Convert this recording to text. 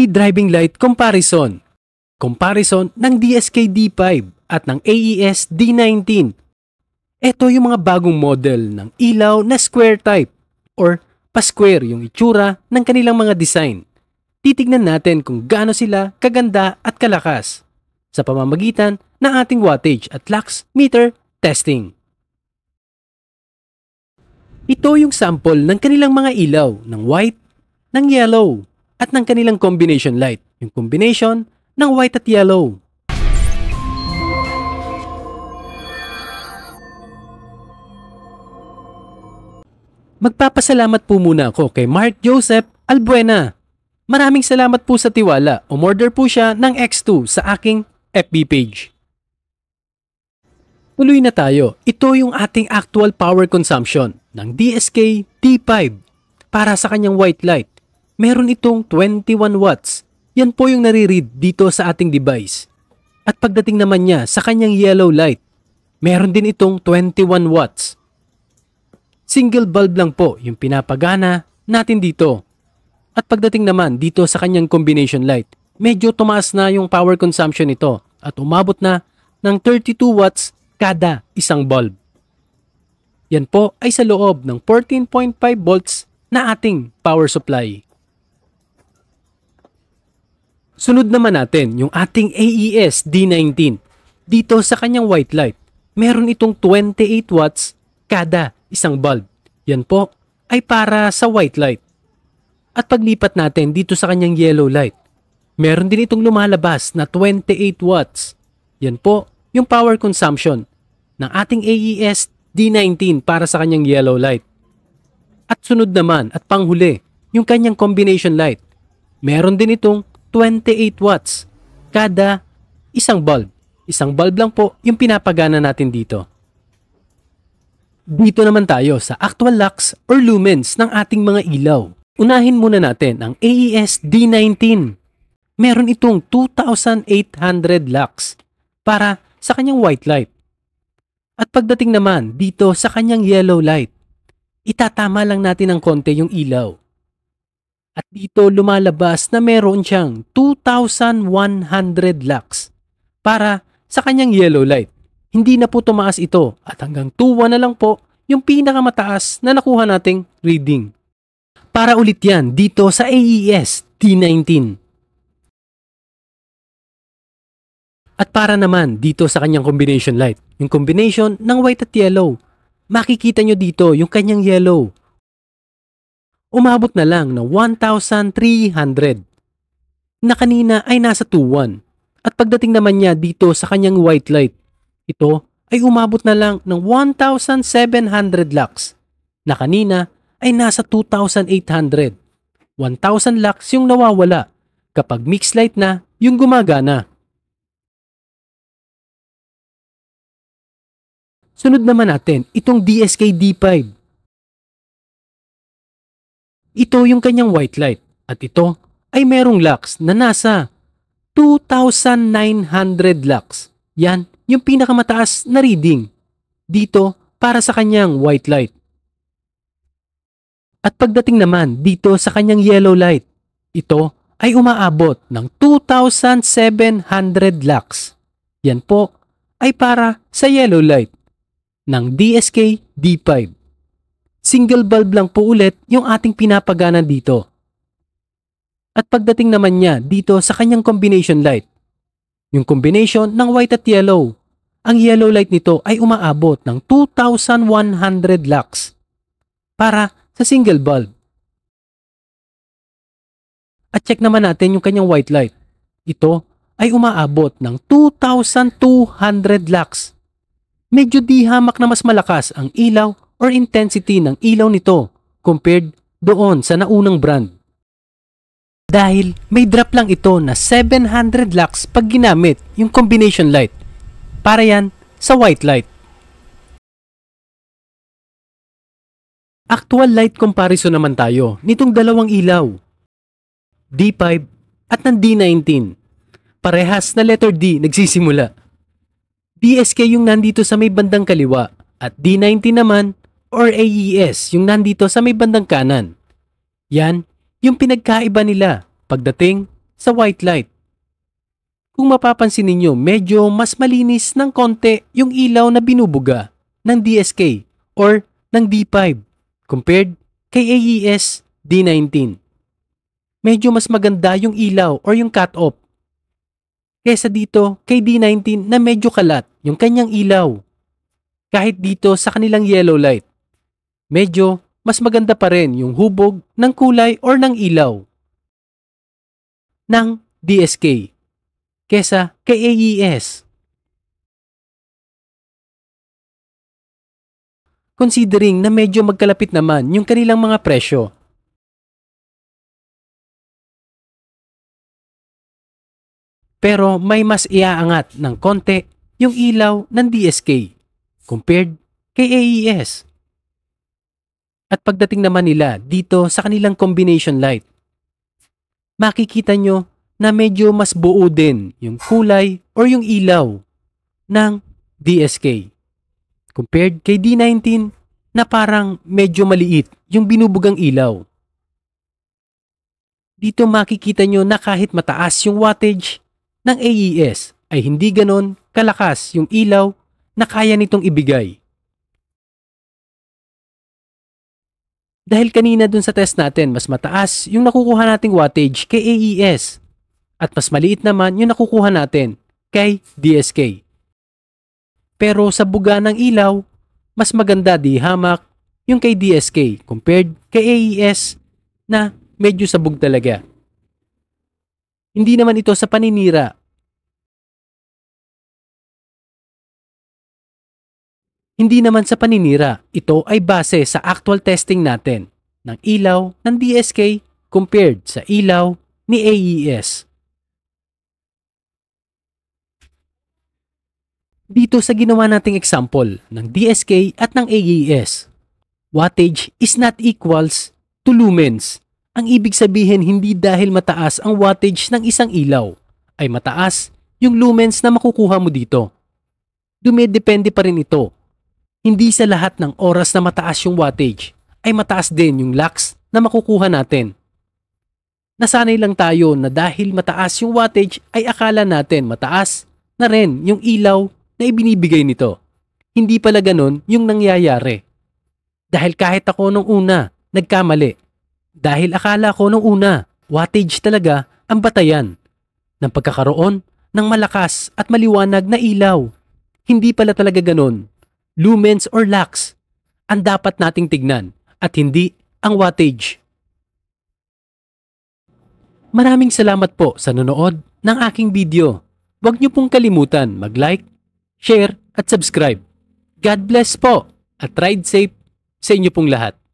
mini driving light comparison. Comparison ng DSK D5 at ng AES D19. Ito yung mga bagong model ng ilaw na square type or pa-square yung itsura ng kanilang mga design. Titignan natin kung gaano sila kaganda at kalakas sa pamamagitan ng ating wattage at lux meter testing. Ito yung sample ng kanilang mga ilaw ng white, ng yellow, at ng kanilang combination light, yung combination ng white at yellow. Magpapasalamat po muna ako kay Mark Joseph Albuena. Maraming salamat po sa tiwala. Umorder po siya ng X2 sa aking FB page. Tuloy na tayo. Ito yung ating actual power consumption ng DSK T5 para sa kanyang white light meron itong 21 watts. Yan po yung nare-read dito sa ating device. At pagdating naman niya sa kanyang yellow light, meron din itong 21 watts. Single bulb lang po yung pinapagana natin dito. At pagdating naman dito sa kanyang combination light, medyo tumaas na yung power consumption nito at umabot na ng 32 watts kada isang bulb. Yan po ay sa loob ng 14.5 volts na ating power supply. Sunod naman natin yung ating AES D19. Dito sa kanyang white light, meron itong 28 watts kada isang bulb. Yan po ay para sa white light. At paglipat natin dito sa kanyang yellow light, meron din itong lumalabas na 28 watts. Yan po yung power consumption ng ating AES D19 para sa kanyang yellow light. At sunod naman at panghuli, yung kanyang combination light. Meron din itong 28 watts kada isang bulb. Isang bulb lang po yung pinapagana natin dito. Dito naman tayo sa actual lux or lumens ng ating mga ilaw. Unahin muna natin ang AES D19. Meron itong 2,800 lux para sa kanyang white light. At pagdating naman dito sa kanyang yellow light, itatama lang natin ng konti yung ilaw. At dito lumalabas na meron siyang 2,100 lux para sa kanyang yellow light. Hindi na po tumaas ito at hanggang 2,1 na lang po yung pinakamataas na nakuha nating reading. Para ulit yan dito sa AES T19. At para naman dito sa kanyang combination light, yung combination ng white at yellow, makikita nyo dito yung kanyang yellow umabot na lang ng 1,300 na kanina ay nasa 2,1 at pagdating naman niya dito sa kanyang white light, ito ay umabot na lang ng 1,700 lux na kanina ay nasa 2,800. 1,000 lux yung nawawala kapag mix light na yung gumagana. Sunod naman natin itong DSK D5 ito yung kanyang white light at ito ay merong lux na nasa 2,900 lux. Yan yung pinakamataas na reading dito para sa kanyang white light. At pagdating naman dito sa kanyang yellow light, ito ay umaabot ng 2,700 lux. Yan po ay para sa yellow light ng DSK D5 single bulb lang po ulit yung ating pinapagana dito. At pagdating naman niya dito sa kanyang combination light, yung combination ng white at yellow, ang yellow light nito ay umaabot ng 2,100 lux para sa single bulb. At check naman natin yung kanyang white light. Ito ay umaabot ng 2,200 lux. Medyo di hamak na mas malakas ang ilaw or intensity ng ilaw nito compared doon sa naunang brand. Dahil may drop lang ito na 700 lux pag ginamit yung combination light. Para yan sa white light. Actual light comparison naman tayo nitong dalawang ilaw. D5 at ng D19. Parehas na letter D nagsisimula. BSK yung nandito sa may bandang kaliwa at D19 naman or AES yung nandito sa may bandang kanan. Yan, yung pinagkaiba nila pagdating sa white light. Kung mapapansin ninyo, medyo mas malinis ng konti yung ilaw na binubuga ng DSK or ng D5 compared kay AES D19. Medyo mas maganda yung ilaw or yung cut-off kesa dito kay D19 na medyo kalat yung kanyang ilaw. Kahit dito sa kanilang yellow light medyo mas maganda pa rin yung hubog ng kulay or ng ilaw ng DSK kesa kay AES. Considering na medyo magkalapit naman yung kanilang mga presyo. Pero may mas iaangat ng konti yung ilaw ng DSK compared kay AES. At pagdating naman nila dito sa kanilang combination light, makikita nyo na medyo mas buo din yung kulay or yung ilaw ng DSK. Compared kay D19 na parang medyo maliit yung binubugang ilaw. Dito makikita nyo na kahit mataas yung wattage ng AES ay hindi ganon kalakas yung ilaw na kaya nitong ibigay. Dahil kanina dun sa test natin, mas mataas yung nakukuha nating wattage kay AES at mas maliit naman yung nakukuha natin kay DSK. Pero sa buga ng ilaw, mas maganda di hamak yung kay DSK compared kay AES na medyo sabog talaga. Hindi naman ito sa paninira Hindi naman sa paninira, ito ay base sa actual testing natin ng ilaw ng DSK compared sa ilaw ni AES. Dito sa ginawa nating example ng DSK at ng AES, wattage is not equals to lumens. Ang ibig sabihin hindi dahil mataas ang wattage ng isang ilaw, ay mataas yung lumens na makukuha mo dito. Dumedepende pa rin ito hindi sa lahat ng oras na mataas yung wattage, ay mataas din yung lux na makukuha natin. Nasanay lang tayo na dahil mataas yung wattage ay akala natin mataas na rin yung ilaw na ibinibigay nito. Hindi pala ganun yung nangyayari. Dahil kahit ako nung una, nagkamali. Dahil akala ko nung una, wattage talaga ang batayan ng pagkakaroon ng malakas at maliwanag na ilaw. Hindi pala talaga ganun lumens or lux ang dapat nating tignan at hindi ang wattage. Maraming salamat po sa nanood ng aking video. Huwag niyo pong kalimutan mag-like, share at subscribe. God bless po at ride safe sa inyo pong lahat.